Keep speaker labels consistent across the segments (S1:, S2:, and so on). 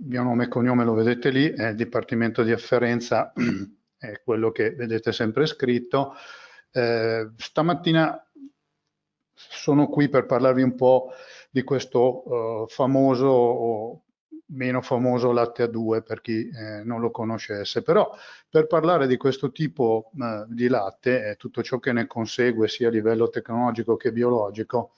S1: mio nome e cognome lo vedete lì, eh, il Dipartimento di Afferenza è quello che vedete sempre scritto. Eh, stamattina sono qui per parlarvi un po' di questo eh, famoso o meno famoso latte a due per chi eh, non lo conoscesse, però per parlare di questo tipo eh, di latte e eh, tutto ciò che ne consegue sia a livello tecnologico che biologico,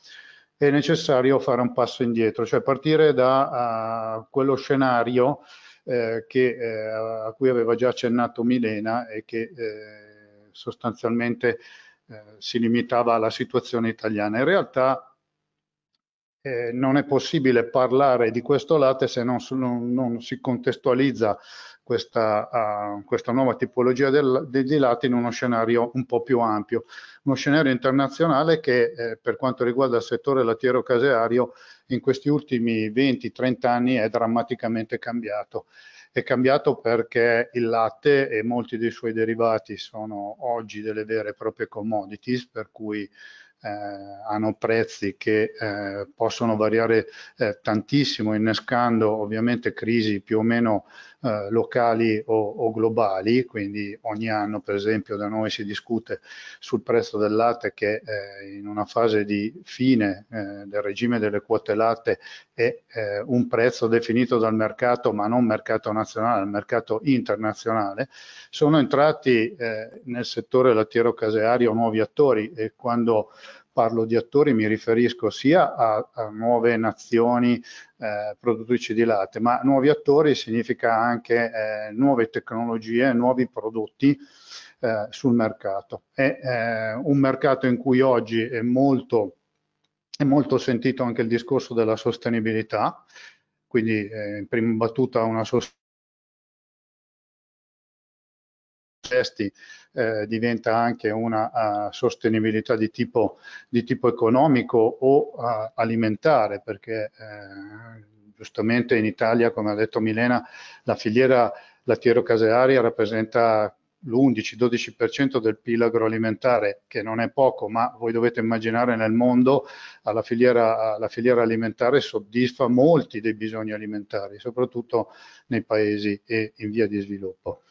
S1: è necessario fare un passo indietro, cioè partire da uh, quello scenario eh, che, eh, a cui aveva già accennato Milena e che eh, sostanzialmente eh, si limitava alla situazione italiana. In realtà eh, non è possibile parlare di questo latte se non, non, non si contestualizza questa, uh, questa nuova tipologia del, di lati in uno scenario un po' più ampio, uno scenario internazionale che eh, per quanto riguarda il settore lattiero caseario in questi ultimi 20-30 anni è drammaticamente cambiato. È cambiato perché il latte e molti dei suoi derivati sono oggi delle vere e proprie commodities, per cui eh, hanno prezzi che eh, possono variare eh, tantissimo, innescando ovviamente crisi più o meno eh, locali o, o, globali, quindi ogni anno per esempio da noi si discute sul prezzo del latte che eh, in una fase di fine eh, del regime delle quote latte è eh, un prezzo definito dal mercato, ma non mercato nazionale, mercato internazionale. Sono entrati eh, nel settore lattiero caseario nuovi attori e quando parlo di attori mi riferisco sia a, a nuove nazioni eh, produttrici di latte, ma nuovi attori significa anche eh, nuove tecnologie, nuovi prodotti eh, sul mercato. È eh, un mercato in cui oggi è molto, è molto sentito anche il discorso della sostenibilità, quindi eh, in prima battuta una sostenibilità cesti eh, diventa anche una uh, sostenibilità di tipo, di tipo, economico o uh, alimentare, perché eh, giustamente in Italia, come ha detto Milena, la filiera lattiero-casearia rappresenta l'11-12% del PIL agroalimentare, che non è poco, ma voi dovete immaginare nel mondo la filiera, la filiera alimentare soddisfa molti dei bisogni alimentari, soprattutto nei paesi in via di sviluppo.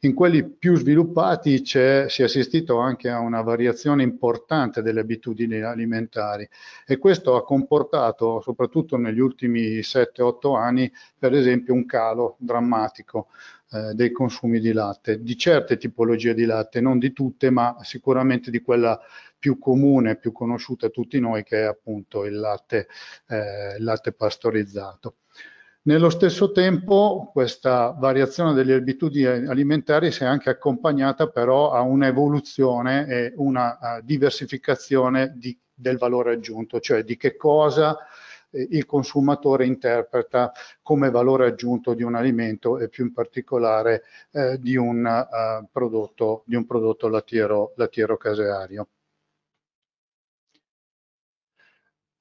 S1: In quelli più sviluppati si è assistito anche a una variazione importante delle abitudini alimentari e questo ha comportato, soprattutto negli ultimi 7-8 anni, per esempio un calo drammatico eh, dei consumi di latte, di certe tipologie di latte, non di tutte, ma sicuramente di quella più comune, più conosciuta a tutti noi, che è appunto il latte, eh, il latte pastorizzato. Nello stesso tempo questa variazione delle abitudini alimentari si è anche accompagnata però a un'evoluzione e una uh, diversificazione di, del valore aggiunto, cioè di che cosa eh, il consumatore interpreta come valore aggiunto di un alimento e più in particolare eh, di, un, uh, prodotto, di, un, prodotto, lattiero, lattiero caseario.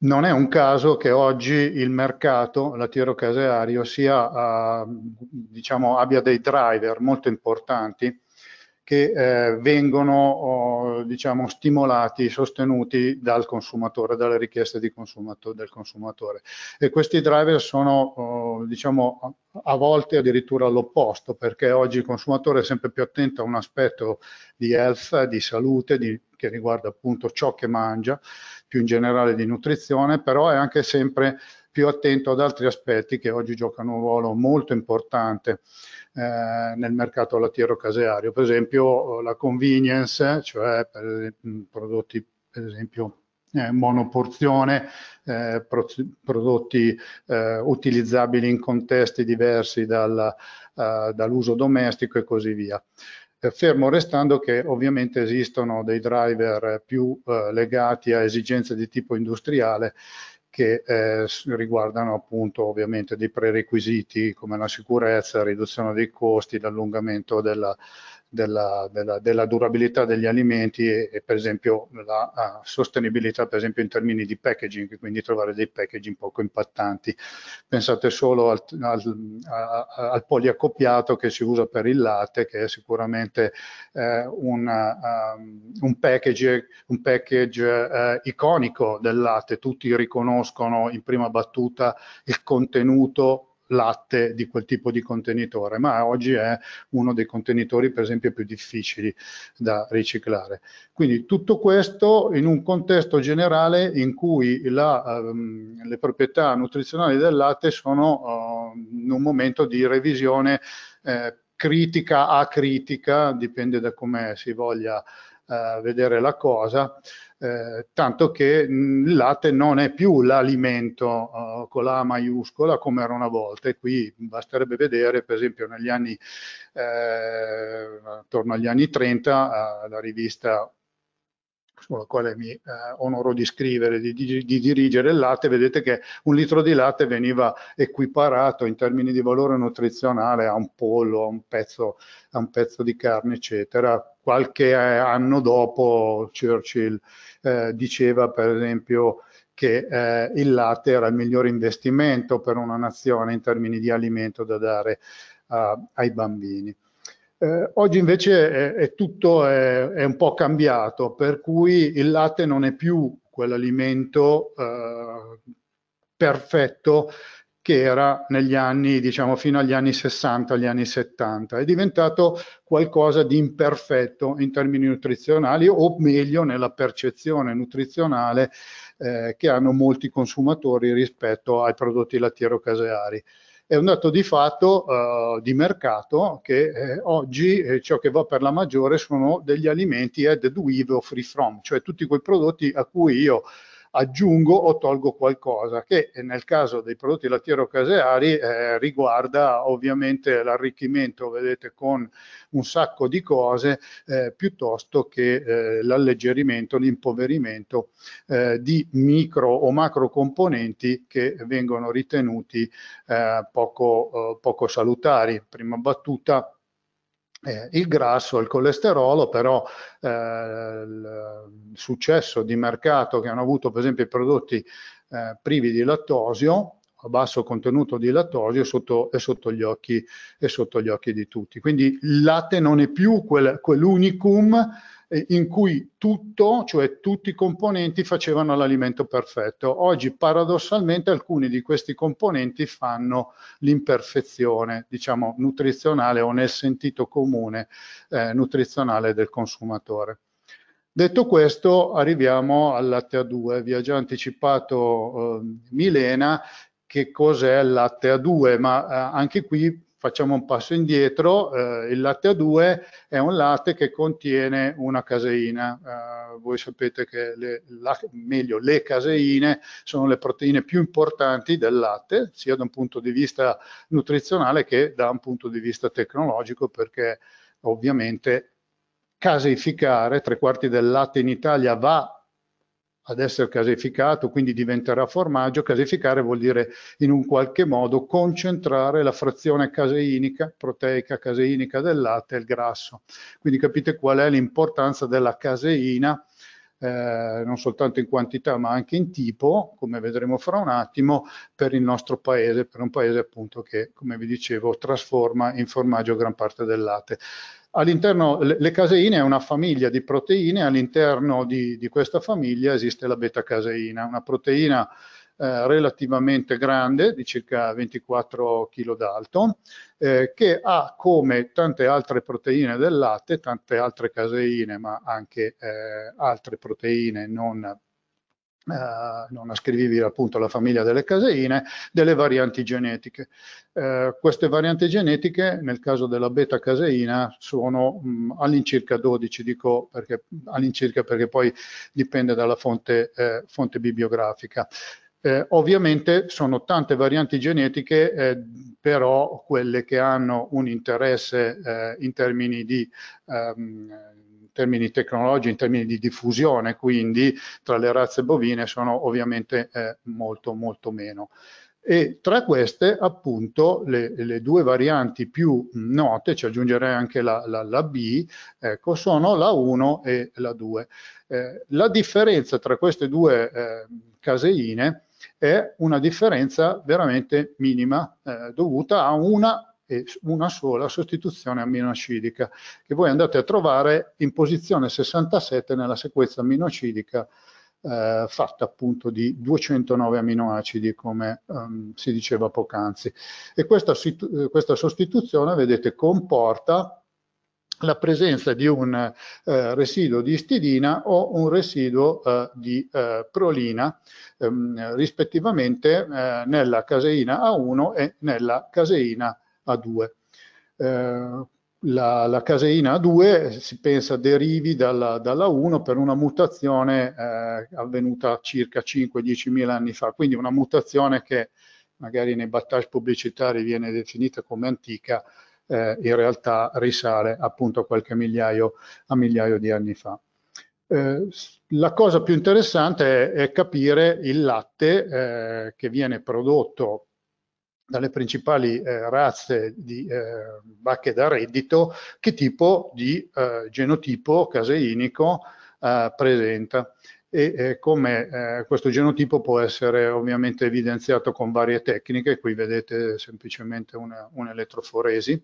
S1: Non è un caso che oggi il mercato lattiero caseario sia, uh, diciamo, abbia dei driver molto importanti che eh, vengono oh, diciamo, stimolati, sostenuti dal consumatore, dalle richieste consumato- del consumatore. E questi driver sono oh, diciamo, a volte addirittura all'opposto, perché oggi il consumatore è sempre più attento a un aspetto di health, di salute, di, che riguarda appunto ciò che mangia più in generale di nutrizione, però è anche sempre più attento ad altri aspetti che oggi giocano un ruolo molto importante eh, nel mercato lattiero-caseario, per esempio eh, la convenience, cioè per, prodotti per esempio eh, monoporzione, eh, pro, prodotti eh, utilizzabili in contesti diversi dal, eh, dall'uso domestico e così via. Eh, fermo restando che ovviamente esistono dei driver eh, più eh, legati a esigenze di tipo industriale che eh, riguardano appunto ovviamente dei prerequisiti come la sicurezza, la riduzione dei costi, l'allungamento della, della, della, della durabilità degli alimenti e, e per esempio la uh, sostenibilità per esempio in termini di packaging, quindi trovare dei packaging poco impattanti. Pensate solo al, al, al poliaccoppiato che si usa per il latte, che è sicuramente eh, una, um, ehm, un package, un package eh, iconico del latte, tutti riconoscono in prima battuta il contenuto latte di quel tipo di contenitore, ma oggi è uno dei contenitori per esempio più difficili da riciclare. Quindi tutto questo in un contesto generale in cui la, ehm, le proprietà nutrizionali del latte sono eh, in un momento di revisione eh, critica a critica, dipende da come si voglia eh, vedere la cosa. Eh, tanto che il latte non è più l'alimento eh, con la maiuscola come era una volta e qui basterebbe vedere per esempio negli anni, eh, attorno agli anni 30, eh, la rivista sulla quale mi eh, onoro di scrivere, di, di, di, dirigere il latte, vedete che un litro di latte veniva equiparato in termini di valore nutrizionale a un pollo, a un pezzo, a un pezzo di carne, eccetera. Qualche eh, anno dopo Churchill eh, diceva, per esempio, che eh, il latte era il miglior investimento per una nazione in termini di alimento da dare ai bambini. Eh, oggi invece è, è tutto è, è, un po' cambiato, per cui il latte non è più quell'alimento eh, perfetto che era negli anni, diciamo fino agli anni 60, agli anni 70, è diventato qualcosa di imperfetto in termini nutrizionali o meglio nella percezione nutrizionale eh, che hanno molti consumatori rispetto ai prodotti lattiero-caseari è un dato di fatto uh, di mercato che eh, oggi eh, ciò che va per la maggiore sono degli alimenti added eh, with o free from, cioè tutti quei prodotti a cui io aggiungo o tolgo qualcosa, che nel caso dei prodotti lattiero-caseari eh, riguarda ovviamente l'arricchimento, vedete, con un sacco di cose eh, piuttosto che eh, l'alleggerimento, l'impoverimento eh, di micro o macro componenti che vengono ritenuti eh, poco, eh, poco salutari. Prima battuta eh, il grasso, e il colesterolo, però eh, il successo di mercato che hanno avuto per esempio i prodotti eh, privi di lattosio a basso contenuto di lattosio è sotto, è sotto, gli, occhi, è sotto gli occhi di tutti. Quindi il latte non è più quel, quell'unicum eh, in cui tutto, cioè tutti i componenti facevano l'alimento perfetto. Oggi paradossalmente alcuni di questi componenti fanno l'imperfezione, diciamo, nutrizionale o nel sentito comune eh, nutrizionale del consumatore. Detto questo, arriviamo al latte A2. Vi ha già anticipato eh, Milena che cos'è il latte A2, ma eh, anche qui facciamo un passo indietro, eh, il latte A2 è un latte che contiene una caseina. Eh, voi sapete che le, la, meglio, le caseine sono le proteine più importanti del latte, sia da un punto di vista nutrizionale che da un punto di vista tecnologico, perché ovviamente caseificare, tre quarti del latte in Italia va ad essere caseificato, quindi diventerà formaggio. Caseificare vuol dire in un qualche modo concentrare la frazione caseinica, proteica caseinica del latte e il grasso. Quindi capite qual è l'importanza della caseina, eh, non soltanto in quantità ma anche in tipo, come vedremo fra un attimo, per il nostro paese, per un paese appunto che, come vi dicevo, trasforma in formaggio gran parte del latte. All'interno, le, caseine è una famiglia di proteine, all'interno di, di questa famiglia esiste la beta-caseina, una proteina eh, relativamente grande, di circa 24 kg d'alto, eh, che ha come tante altre proteine del latte, tante altre caseine, ma anche eh, altre proteine non eh, non ascrivibili appunto alla famiglia delle caseine, delle varianti genetiche. Eh, queste varianti genetiche, nel caso della beta-caseina, sono mh, mm, all'incirca 12, dico perché, all'incirca perché poi dipende dalla fonte, eh, fonte bibliografica. Eh, ovviamente sono tante varianti genetiche, eh, però quelle che hanno un interesse in termini di ehm, termini tecnologici, in termini di diffusione, quindi tra le razze bovine sono ovviamente eh, molto molto meno. E tra queste appunto le, le, due varianti più note, ci aggiungerei anche la, la, la B, ecco, sono la 1 e la 2. Eh, la differenza tra queste due eh, caseine è una differenza veramente minima eh, dovuta a una e una sola sostituzione amminoacidica che voi andate a trovare in posizione 67 nella sequenza amminoacidica eh, fatta appunto di 209 aminoacidi come ehm, si diceva poc'anzi e questa, eh, questa sostituzione vedete comporta la presenza di un eh, residuo di istidina o un residuo eh, di eh, prolina ehm, rispettivamente eh, nella caseina A1 e nella caseina A1 a2. Eh, la, la, caseina A2 si pensa derivi dalla, dalla 1 per una mutazione eh, avvenuta circa 5-10 mila anni fa, quindi una mutazione che magari nei battaggi pubblicitari viene definita come antica, eh, in realtà risale appunto a qualche migliaio, a migliaio di anni fa. Eh, la cosa più interessante è, è capire il latte eh, che viene prodotto dalle principali eh, razze di eh, vacche da reddito che tipo di eh, genotipo caseinico eh, presenta e eh, come eh, questo genotipo può essere ovviamente evidenziato con varie tecniche, qui vedete semplicemente una, un'elettroforesi,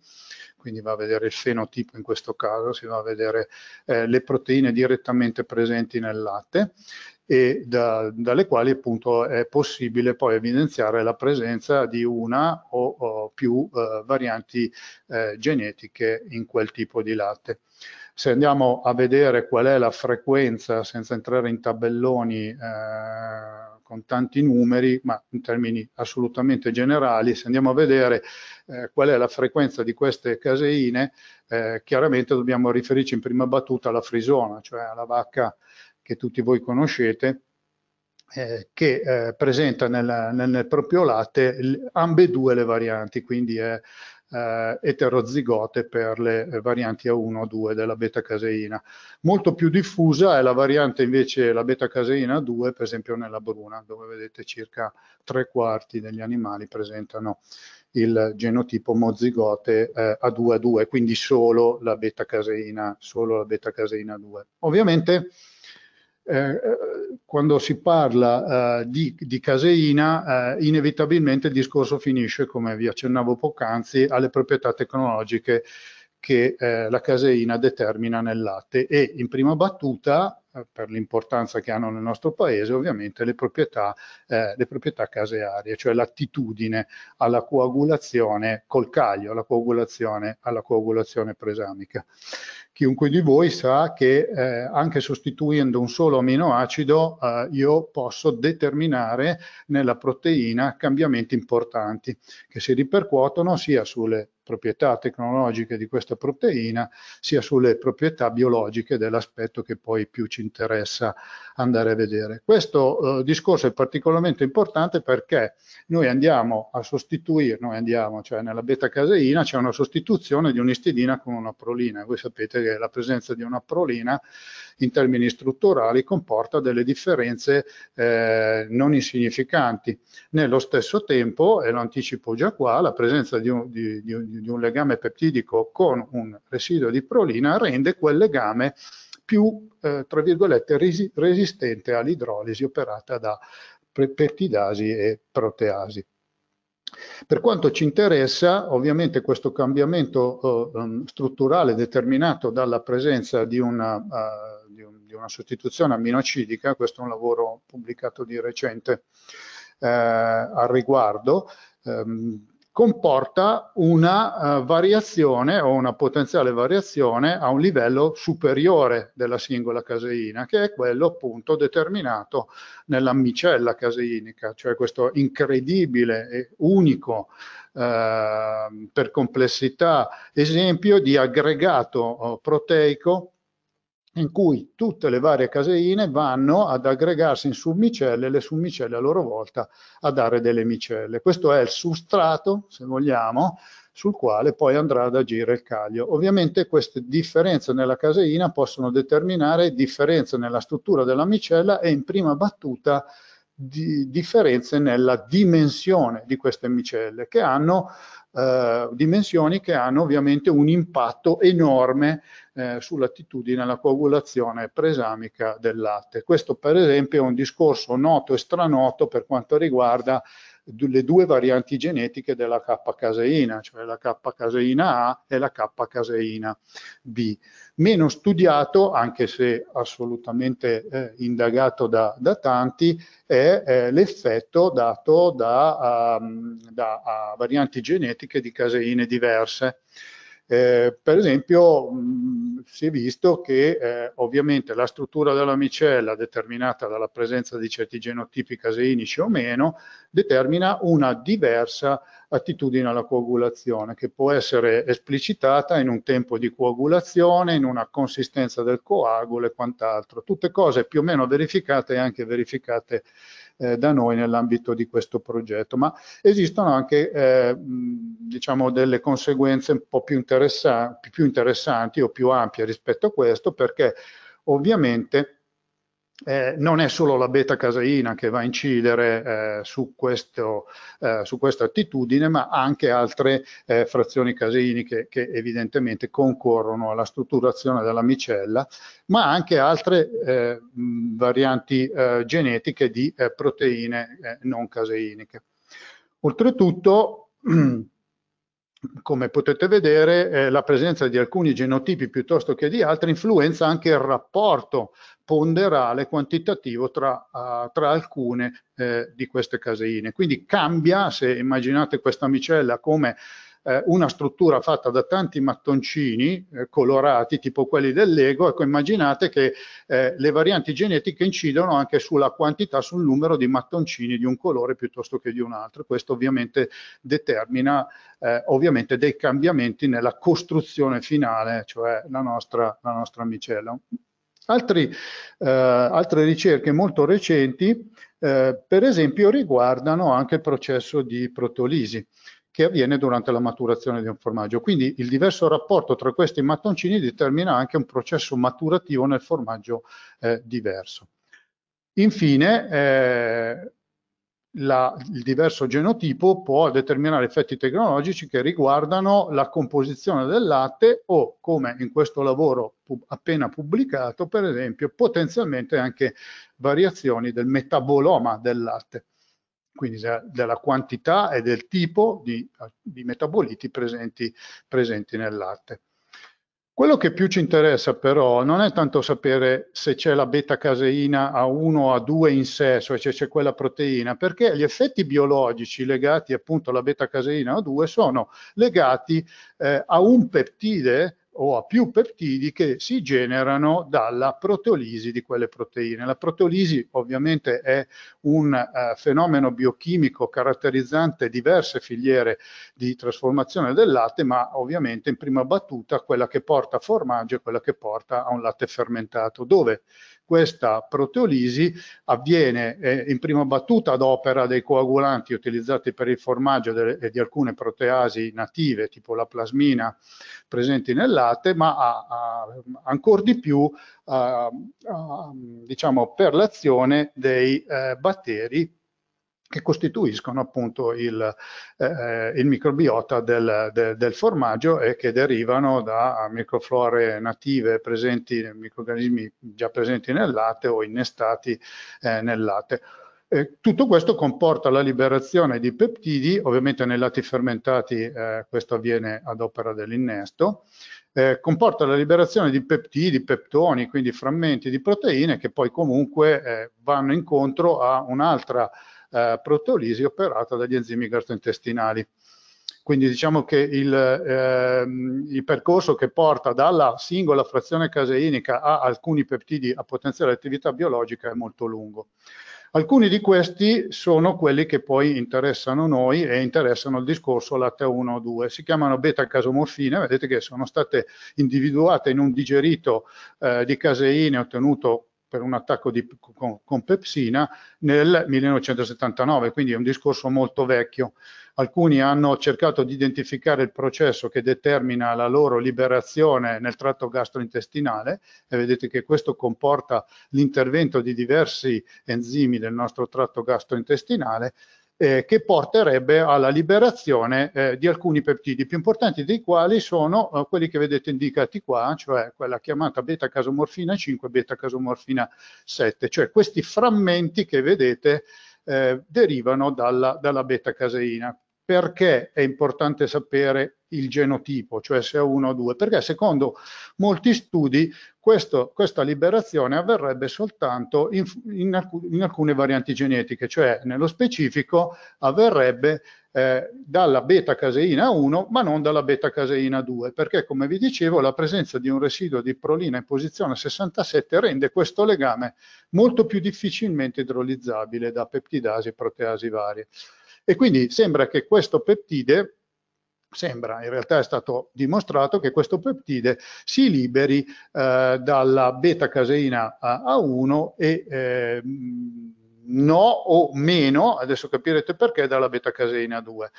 S1: quindi va a vedere il fenotipo in questo caso, si va a vedere le proteine direttamente presenti nel latte e da, dalle quali appunto è possibile poi evidenziare la presenza di una o, o più eh, varianti eh, genetiche in quel tipo di latte. Se andiamo a vedere qual è la frequenza, senza entrare in tabelloni eh, con tanti numeri, ma in termini assolutamente generali, se andiamo a vedere eh, qual è la frequenza di queste caseine, eh, chiaramente dobbiamo riferirci in prima battuta alla frisona, cioè alla vacca che tutti voi conoscete, eh, che eh, presenta nel, nel, nel, proprio latte ambedue le varianti, quindi è eh, eterozigote per le varianti A1 o 2 della beta-caseina. Molto più diffusa è la variante invece la beta-caseina 2, per esempio nella bruna, dove vedete circa tre quarti degli animali presentano il genotipo mozigote eh, A2 A2, quindi solo la beta-caseina, solo la beta-caseina 2. Ovviamente eh, eh, quando si parla eh, di, di, caseina, eh, inevitabilmente il discorso finisce, come vi accennavo poc'anzi, alle proprietà tecnologiche che eh, la caseina determina nel latte e in prima battuta eh, per l'importanza che hanno nel nostro paese, ovviamente le proprietà, eh, le proprietà casearie, cioè l'attitudine alla coagulazione col caglio, alla coagulazione, alla coagulazione presamica. Chiunque di voi sa che eh, anche sostituendo un solo aminoacido eh, io posso determinare nella proteina cambiamenti importanti che si ripercuotono sia sulle proprietà tecnologiche di questa proteina, sia sulle proprietà biologiche dell'aspetto che poi più ci interessa andare a vedere. Questo eh, discorso è particolarmente importante perché noi andiamo a sostituire, noi andiamo, cioè nella beta-caseina c'è una sostituzione di un'istidina con una prolina. Voi sapete che la presenza di una prolina in termini strutturali comporta delle differenze eh, non insignificanti. Nello stesso tempo, e lo anticipo già qua, la presenza di, un, di, di di, un legame peptidico con un residuo di prolina rende quel legame più, eh, tra virgolette, resi resistente all'idrolisi operata da peptidasi e proteasi. Per quanto ci interessa, ovviamente questo cambiamento eh, ehm, strutturale determinato dalla presenza di una, uh, di, un, di una, sostituzione amminocidica, questo è un lavoro pubblicato di recente eh, al riguardo, ehm, comporta una uh, variazione o una potenziale variazione a un livello superiore della singola caseina, che è quello appunto determinato nella micella caseinica, cioè questo incredibile e unico uh, per complessità esempio di aggregato uh, proteico in cui tutte le varie caseine vanno ad aggregarsi in submicelle e le submicelle a loro volta a dare delle micelle. Questo è il substrato, se vogliamo, sul quale poi andrà ad agire il caglio. Ovviamente queste differenze nella caseina possono determinare differenze nella struttura della micella e in prima battuta di differenze nella dimensione di queste micelle, che hanno eh, dimensioni che hanno ovviamente un impatto enorme eh, sull'attitudine alla coagulazione presamica del latte. Questo per esempio è un discorso noto e stranoto per quanto riguarda le due varianti genetiche della K-caseina, cioè la K-caseina A e la K-caseina B. Meno studiato, anche se assolutamente eh, indagato da, da, tanti, è eh, l'effetto dato da, um, da varianti genetiche di caseine diverse. Eh, per esempio mh, mm, si è visto che eh, ovviamente la struttura della micella determinata dalla presenza di certi genotipi caseinici o meno determina una diversa attitudine alla coagulazione che può essere esplicitata in un tempo di coagulazione, in una consistenza del coagulo e quant'altro. Tutte cose più o meno verificate e anche verificate eh, da noi nell'ambito di questo progetto, ma esistono anche eh, mh, mm, diciamo, delle conseguenze un po' più, interessa- più interessanti o più ampie rispetto a questo, perché ovviamente eh, non è solo la beta caseina che va a incidere eh, su, questo, eh, su, questa attitudine, ma anche altre eh, frazioni caseiniche che evidentemente concorrono alla strutturazione della micella, ma anche altre eh, varianti eh, genetiche di proteine non caseiniche. Oltretutto, come potete vedere, eh, la presenza di alcuni genotipi piuttosto che di altri influenza anche il rapporto ponderale quantitativo tra, uh, tra alcune eh, di queste caseine. Quindi cambia, se immaginate questa micella come eh, una struttura fatta da tanti mattoncini eh, colorati, tipo quelli del Lego, ecco immaginate che eh, le varianti genetiche incidono anche sulla quantità, sul numero di mattoncini di un colore piuttosto che di un altro. Questo ovviamente determina eh, ovviamente dei cambiamenti nella costruzione finale, cioè la nostra, la nostra micella. Altri, eh, altre ricerche molto recenti, eh, per esempio, riguardano anche il processo di protolisi che avviene durante la maturazione di un formaggio. Quindi il diverso rapporto tra questi mattoncini determina anche un processo maturativo nel formaggio eh, diverso. Infine, eh, la, il diverso genotipo può determinare effetti tecnologici che riguardano la composizione del latte o, come in questo lavoro pub appena pubblicato, per esempio, potenzialmente anche variazioni del metaboloma del latte quindi della quantità e del tipo di, eh, di metaboliti presenti, presenti nel latte. Quello che più ci interessa però non è tanto sapere se c'è la beta-caseina A1 o A2 in sé, cioè se c'è quella proteina, perché gli effetti biologici legati appunto alla beta-caseina A2 sono legati eh, a un peptide o a più peptidi che si generano dalla proteolisi di quelle proteine. La proteolisi ovviamente è un eh, fenomeno biochimico caratterizzante diverse filiere di trasformazione del latte, ma ovviamente in prima battuta quella che porta a formaggio e quella che porta a un latte fermentato, dove questa proteolisi avviene eh, in prima battuta ad opera dei coagulanti utilizzati per il formaggio e eh, di alcune proteasi native, tipo la plasmina presenti nel latte, ma a, a, ancora di più a, diciamo, per l'azione dei eh, batteri che costituiscono appunto il, eh, il microbiota del, de, del, formaggio e che derivano da microflore native presenti, microorganismi già presenti nel latte o innestati eh, nel latte. Eh, tutto questo comporta la liberazione di peptidi, ovviamente nei lati fermentati eh, questo avviene ad opera dell'innesto, eh, comporta la liberazione di peptidi, peptoni, quindi frammenti di proteine che poi comunque eh, vanno incontro a un'altra eh, protolisi operata dagli enzimi gastrointestinali. Quindi diciamo che il, ehm, il, percorso che porta dalla singola frazione caseinica a alcuni peptidi a potenziale attività biologica è molto lungo. Alcuni di questi sono quelli che poi interessano noi e interessano il discorso latte 1 o 2. Si chiamano beta-casomorfine, vedete che sono state individuate in un digerito eh, di caseine ottenuto per un attacco di, con, con, pepsina nel 1979, quindi è un discorso molto vecchio. Alcuni hanno cercato di identificare il processo che determina la loro liberazione nel tratto gastrointestinale e vedete che questo comporta l'intervento di diversi enzimi del nostro tratto gastrointestinale eh, che porterebbe alla liberazione eh, di alcuni peptidi, più importanti dei quali sono eh, quelli che vedete indicati qua, cioè quella chiamata beta-casomorfina 5 e beta-casomorfina 7, cioè questi frammenti che vedete eh, derivano dalla, dalla beta-caseina. Perché è importante sapere il genotipo, cioè se è uno o due, perché secondo molti studi questo, questa liberazione avverrebbe soltanto in, in, alc- in, alcune varianti genetiche, cioè nello specifico avverrebbe eh, dalla beta-caseina 1 ma non dalla beta-caseina 2, perché come vi dicevo la presenza di un residuo di prolina in posizione 67 rende questo legame molto più difficilmente idrolizzabile da peptidasi e proteasi varie. E quindi sembra che questo peptide sembra, in realtà è stato dimostrato che questo peptide si liberi eh, dalla beta-caseina A1 e eh, no o meno, adesso capirete perché, dalla beta-caseina 2.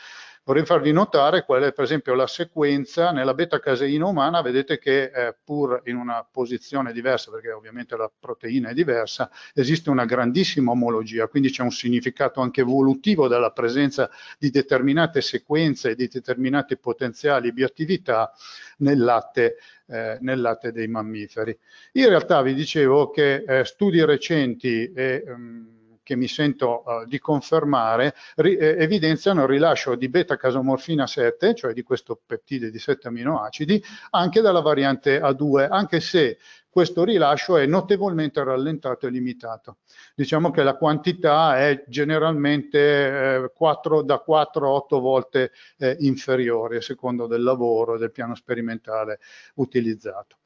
S1: Vorrei farvi notare qual è per esempio la sequenza nella beta caseina umana, vedete che eh, pur in una posizione diversa, perché ovviamente la proteina è diversa, esiste una grandissima omologia, quindi c'è un significato anche evolutivo della presenza di determinate sequenze e di determinate potenziali bioattività nel latte eh, nel latte dei mammiferi. In realtà vi dicevo che eh, studi recenti e ehm, che mi sento uh, di confermare, ri- eh, evidenziano il rilascio di beta-casomorfina 7, cioè di questo peptide di 7 aminoacidi, anche dalla variante A2, anche se questo rilascio è notevolmente rallentato e limitato. Diciamo che la quantità è generalmente eh, 4, da 4 a 8 volte eh, inferiore, a secondo del lavoro e del piano sperimentale utilizzato.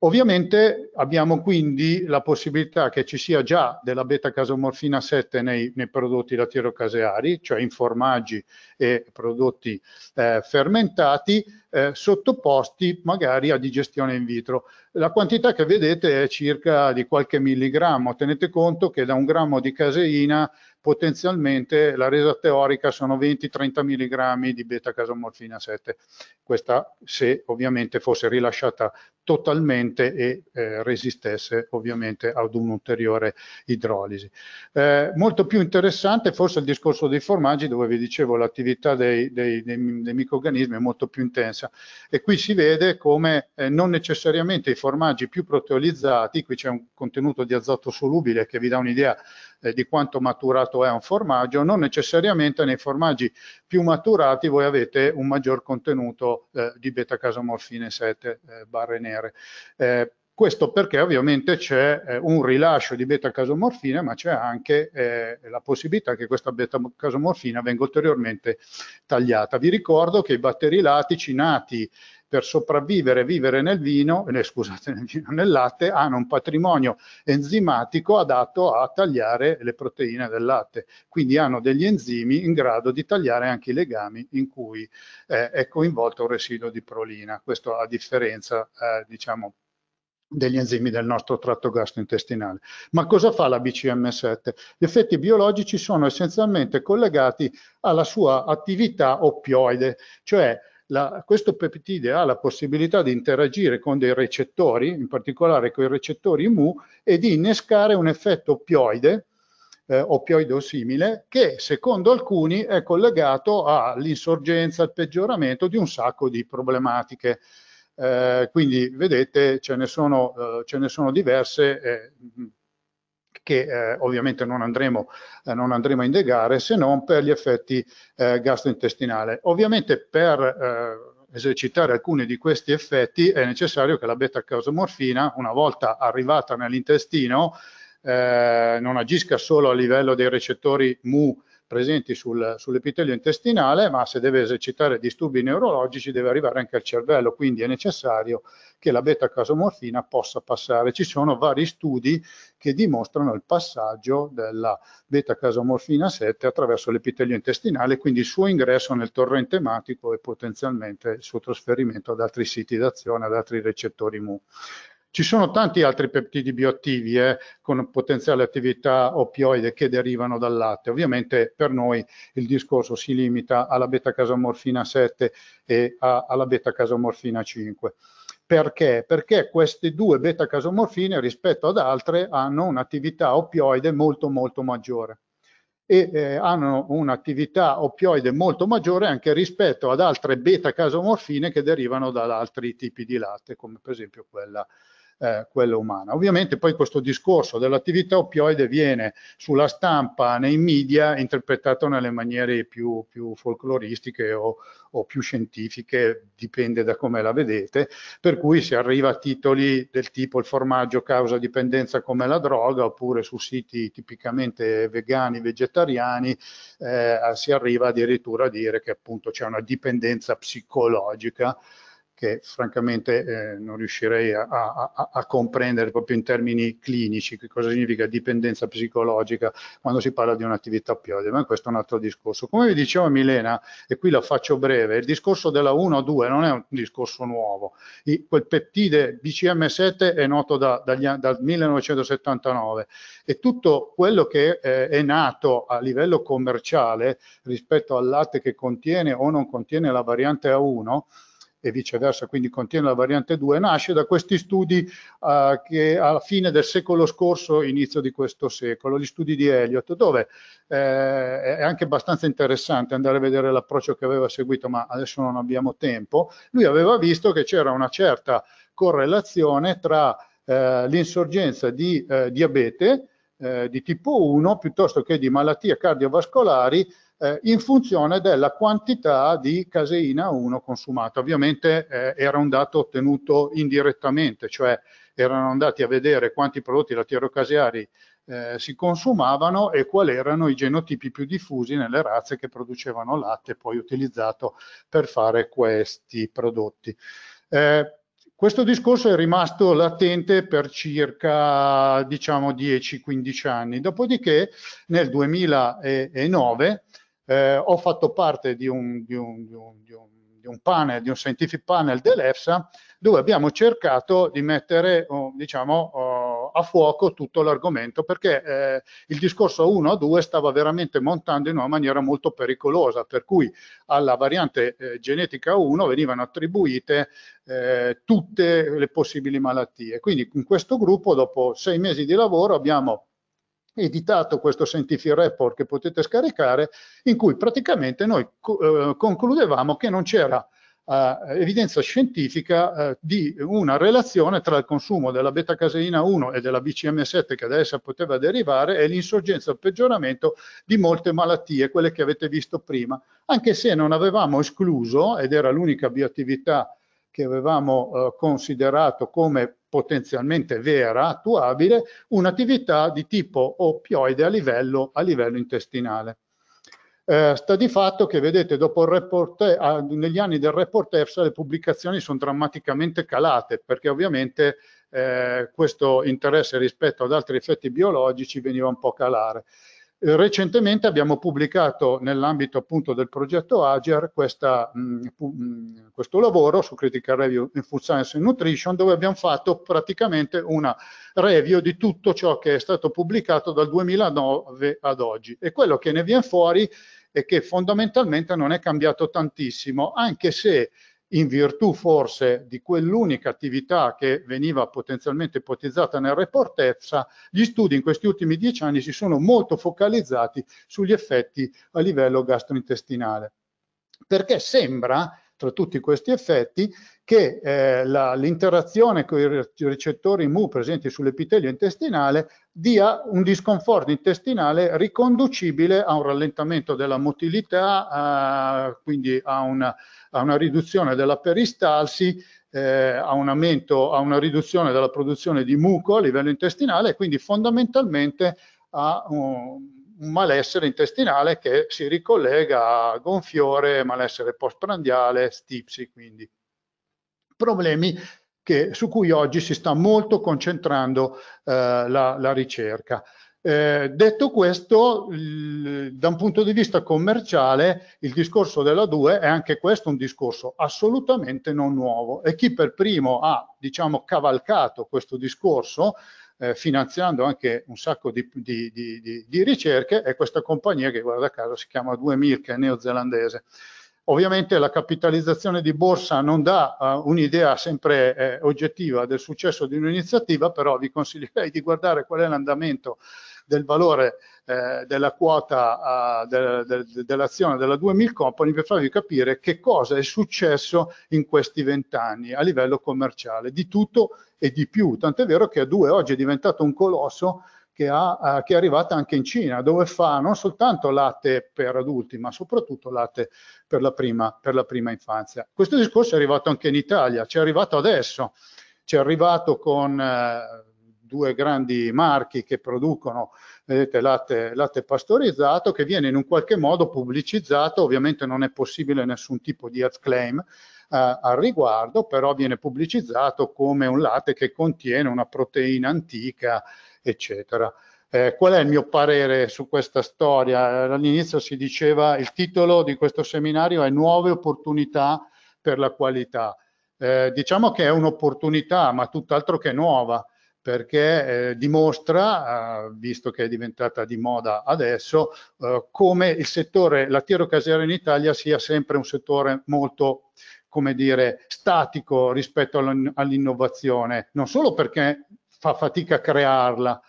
S1: Ovviamente abbiamo quindi la possibilità che ci sia già della beta-casomorfina 7 nei, nei prodotti lattiero-caseari, cioè in formaggi e prodotti eh, fermentati, eh, sottoposti magari a digestione in vitro. La quantità che vedete è circa di qualche milligrammo. Tenete conto che da un grammo di caseina potenzialmente la resa teorica sono 20-30 milligrammi di beta-casomorfina 7. Questa se ovviamente fosse rilasciata totalmente e eh, resistesse ovviamente ad un'ulteriore idrolisi. Eh, molto più interessante forse il discorso dei formaggi dove vi dicevo l'attività dei, dei, dei, dei microrganismi è molto più intensa e qui si vede come eh, non necessariamente i formaggi più proteolizzati, qui c'è un contenuto di azoto solubile che vi dà un'idea eh, di quanto maturato è un formaggio, non necessariamente nei formaggi più maturati voi avete un maggior contenuto eh, di beta-casomorfine 7 eh, barre nere. Eh, questo perché ovviamente c'è eh, un rilascio di beta-casomorfina, ma c'è anche eh, la possibilità che questa beta-casomorfina venga ulteriormente tagliata. Vi ricordo che i batteri latici nati per sopravvivere, vivere nel vino, eh, scusate, nel, vino, nel latte, hanno un patrimonio enzimatico adatto a tagliare le proteine del latte. Quindi hanno degli enzimi in grado di tagliare anche i legami in cui eh, è coinvolto un residuo di prolina. Questo a differenza, eh, diciamo, degli enzimi del nostro tratto gastrointestinale. Ma cosa fa la BCM7? Gli effetti biologici sono essenzialmente collegati alla sua attività oppioide, cioè la, questo peptide ha la possibilità di interagire con dei recettori, in particolare con i recettori MU, e di innescare un effetto opioide, eh, oppioide simile, che secondo alcuni è collegato all'insorgenza, al peggioramento di un sacco di problematiche. Eh, quindi vedete ce ne sono, eh, ce ne sono diverse, eh, che eh, ovviamente non andremo, eh, non andremo, a indagare se non per gli effetti eh, gastrointestinali. Ovviamente per eh, esercitare alcuni di questi effetti è necessario che la beta-casomorfina, una volta arrivata nell'intestino, eh, non agisca solo a livello dei recettori MU presenti sul, sull'epitelio intestinale, ma se deve esercitare disturbi neurologici deve arrivare anche al cervello, quindi è necessario che la beta-casomorfina possa passare. Ci sono vari studi che dimostrano il passaggio della beta-casomorfina 7 attraverso l'epitelio intestinale, quindi il suo ingresso nel torrente ematico e potenzialmente il suo trasferimento ad altri siti d'azione, ad altri recettori MU. Ci sono tanti altri peptidi bioattivi eh, con potenziale attività opioide che derivano dal latte. Ovviamente per noi il discorso si limita alla beta-casomorfina 7 e a, alla beta-casomorfina 5. Perché? Perché queste due beta-casomorfine rispetto ad altre hanno un'attività opioide molto molto maggiore e eh, hanno un'attività opioide molto maggiore anche rispetto ad altre beta-casomorfine che derivano da altri tipi di latte, come per esempio quella eh, quella umana. Ovviamente poi questo discorso dell'attività opioide viene sulla stampa, nei media, interpretato nelle maniere più, più folcloristiche o, o più scientifiche, dipende da come la vedete, per cui si arriva a titoli del tipo il formaggio causa dipendenza come la droga, oppure su siti tipicamente vegani, vegetariani, eh, si arriva addirittura a dire che appunto c'è una dipendenza psicologica che francamente eh, non riuscirei a, a, a, comprendere proprio in termini clinici, che cosa significa dipendenza psicologica quando si parla di un'attività opioide, ma questo è un altro discorso. Come vi dicevo Milena, e qui la faccio breve, il discorso della 1-2 non è un discorso nuovo, I, quel peptide BCM7 è noto da, dagli, dal 1979 e tutto quello che eh, è nato a livello commerciale rispetto al latte che contiene o non contiene la variante A1 e viceversa, quindi contiene la variante 2, nasce da questi studi uh, che alla fine del secolo scorso, inizio di questo secolo, gli studi di Elliott, dove eh, è anche abbastanza interessante andare a vedere l'approccio che aveva seguito, ma adesso non abbiamo tempo, lui aveva visto che c'era una certa correlazione tra eh, l'insorgenza di eh, diabete eh, di tipo 1 piuttosto che di malattie cardiovascolari eh, in funzione della quantità di caseina 1 consumata. Ovviamente eh, era un dato ottenuto indirettamente, cioè erano andati a vedere quanti prodotti lattiero-caseari eh, si consumavano e quali erano i genotipi più diffusi nelle razze che producevano latte poi utilizzato per fare questi prodotti. Eh, questo discorso è rimasto latente per circa diciamo, 10-15 anni, dopodiché nel 2009 eh, ho fatto parte di un, di un, di un, di un un panel, di un scientific panel dell'EFSA, dove abbiamo cercato di mettere oh, diciamo, oh, a fuoco tutto l'argomento, perché eh, il discorso 1 a 2 stava veramente montando in una maniera molto pericolosa, per cui alla variante eh, genetica 1 venivano attribuite eh, tutte le possibili malattie. Quindi in questo gruppo, dopo sei mesi di lavoro, abbiamo editato questo Scientific Report che potete scaricare, in cui praticamente noi eh, concludevamo che non c'era eh, evidenza scientifica eh, di una relazione tra il consumo della beta-caseina 1 e della BCM7 che da essa poteva derivare e l'insorgenza o peggioramento di molte malattie, quelle che avete visto prima, anche se non avevamo escluso, ed era l'unica bioattività che avevamo eh, considerato come potenzialmente vera, attuabile, un'attività di tipo oppioide a livello, a livello intestinale. Eh, sta di fatto che vedete dopo il report, eh, negli anni del report EFSA le pubblicazioni sono drammaticamente calate perché ovviamente eh, questo interesse rispetto ad altri effetti biologici veniva un po' a calare. Eh, recentemente abbiamo pubblicato nell'ambito appunto del progetto AGER questa, mh, mm, mm, questo lavoro su Critical Review in Food Science and Nutrition dove abbiamo fatto praticamente una review di tutto ciò che è stato pubblicato dal 2009 ad oggi e quello che ne viene fuori è che fondamentalmente non è cambiato tantissimo anche se in virtù forse di quell'unica attività che veniva potenzialmente ipotizzata nella report gli studi in questi ultimi dieci anni si sono molto focalizzati sugli effetti a livello gastrointestinale. Perché sembra tra tutti questi effetti che eh, la, l'interazione con i ricettori MU presenti sull'epitelio intestinale dia un disconforto intestinale riconducibile a un rallentamento della motilità, a, quindi a una, a una, riduzione della peristalsi, eh, a, un aumento, a una riduzione della produzione di muco a livello intestinale e quindi fondamentalmente a un un malessere intestinale che si ricollega a gonfiore, malessere postprandiale, stipsi, quindi problemi che, su cui oggi si sta molto concentrando eh, la, la, ricerca. Eh, detto questo, il, da un punto di vista commerciale, il discorso della 2 è anche questo un discorso assolutamente non nuovo e chi per primo ha diciamo, cavalcato questo discorso eh, finanziando anche un sacco di, di, di, di, ricerche, è questa compagnia che guarda caso si chiama 2000, che è neozelandese. Ovviamente la capitalizzazione di borsa non dà uh, un'idea sempre eh, oggettiva del successo di un'iniziativa, però vi consiglierei di guardare qual è l'andamento del valore eh, della quota eh, de, de, de, dell'azione della 2000 Company per farvi capire che cosa è successo in questi vent'anni a livello commerciale, di tutto e di più. Tant'è vero che a 2 oggi è diventato un colosso che, ha, eh, che, è arrivato anche in Cina, dove fa non soltanto latte per adulti, ma soprattutto latte per la prima, per la prima infanzia. Questo discorso è arrivato anche in Italia, ci è arrivato adesso, ci è arrivato con... Eh, due grandi marchi che producono vedete, latte, latte pastorizzato che viene in un qualche modo pubblicizzato, ovviamente non è possibile nessun tipo di ad claim, Uh, al riguardo, però viene pubblicizzato come un latte che contiene una proteina antica, eccetera. Eh, qual è il mio parere su questa storia? Eh, all'inizio si diceva il titolo di questo seminario è Nuove opportunità per la qualità. Eh, diciamo che è un'opportunità, ma tutt'altro che nuova perché eh, dimostra, eh, visto che è diventata di moda adesso, eh, come il settore lattiero-caseario in Italia sia sempre un settore molto come dire, statico rispetto all'innovazione, non solo perché fa fatica a crearla,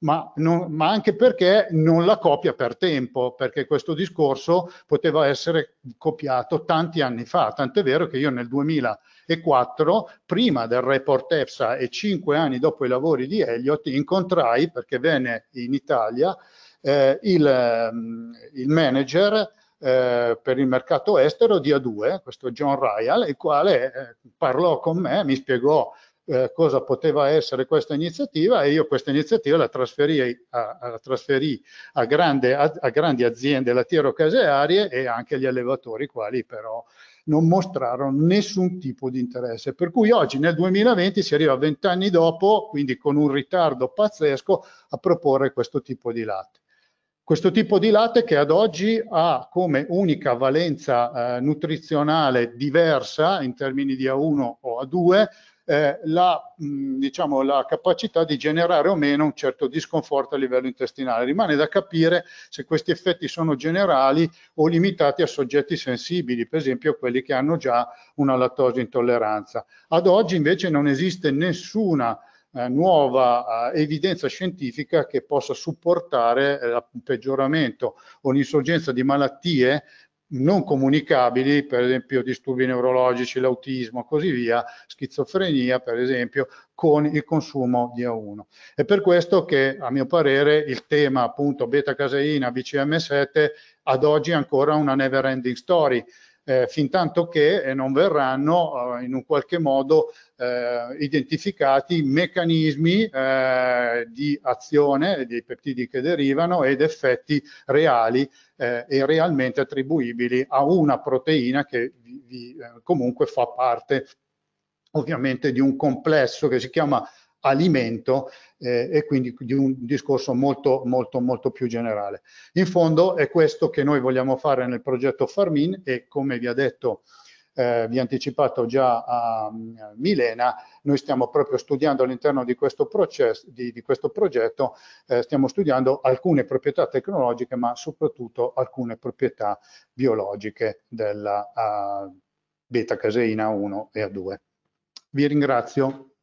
S1: ma, non, ma, anche perché non la copia per tempo, perché questo discorso poteva essere copiato tanti anni fa, tant'è vero che io nel 2000 e 2004, prima del report EFSA e cinque anni dopo i lavori di Elliott, incontrai, perché venne in Italia, eh, il, mm, il manager eh, per il mercato estero di A2, questo John Ryan, il quale eh, parlò con me, mi spiegò eh, cosa poteva essere questa iniziativa e io questa iniziativa la trasferì a, a, trasferì a, grande, a grandi aziende lattiero-casearie e anche agli allevatori, quali però non mostrarono nessun tipo di interesse. Per cui oggi nel 2020 si arriva vent'anni dopo, quindi con un ritardo pazzesco, a proporre questo tipo di latte. Questo tipo di latte che ad oggi ha come unica valenza eh, nutrizionale diversa in termini di A1 o A2 eh, la, mh, mm, diciamo, la capacità di generare o meno un certo disconforto a livello intestinale. Rimane da capire se questi effetti sono generali o limitati a soggetti sensibili, per esempio quelli che hanno già una lattosio intolleranza. Ad oggi invece non esiste nessuna eh, nuova eh, evidenza scientifica che possa supportare eh, il peggioramento o l'insorgenza di malattie non comunicabili, per esempio disturbi neurologici, l'autismo, così via, schizofrenia, per esempio, con il consumo di A1. È per questo che, a mio parere, il tema appunto beta-caseina, BCM7, ad oggi è ancora una never ending story eh, fin tanto che eh, non verranno eh, in un qualche modo eh, identificati meccanismi eh, di azione dei peptidi che derivano ed effetti reali eh, e realmente attribuibili a una proteina che vi, vi, comunque fa parte ovviamente di un complesso che si chiama alimento eh, e quindi di un discorso molto, molto, molto più generale. In fondo è questo che noi vogliamo fare nel progetto Farmin e come vi ha detto eh, vi ho anticipato già a, ehm, a Milena, noi stiamo proprio studiando all'interno di questo, processo, di, di questo progetto, eh, stiamo studiando alcune proprietà tecnologiche ma soprattutto alcune proprietà biologiche della uh, beta caseina 1 e A2. Vi ringrazio.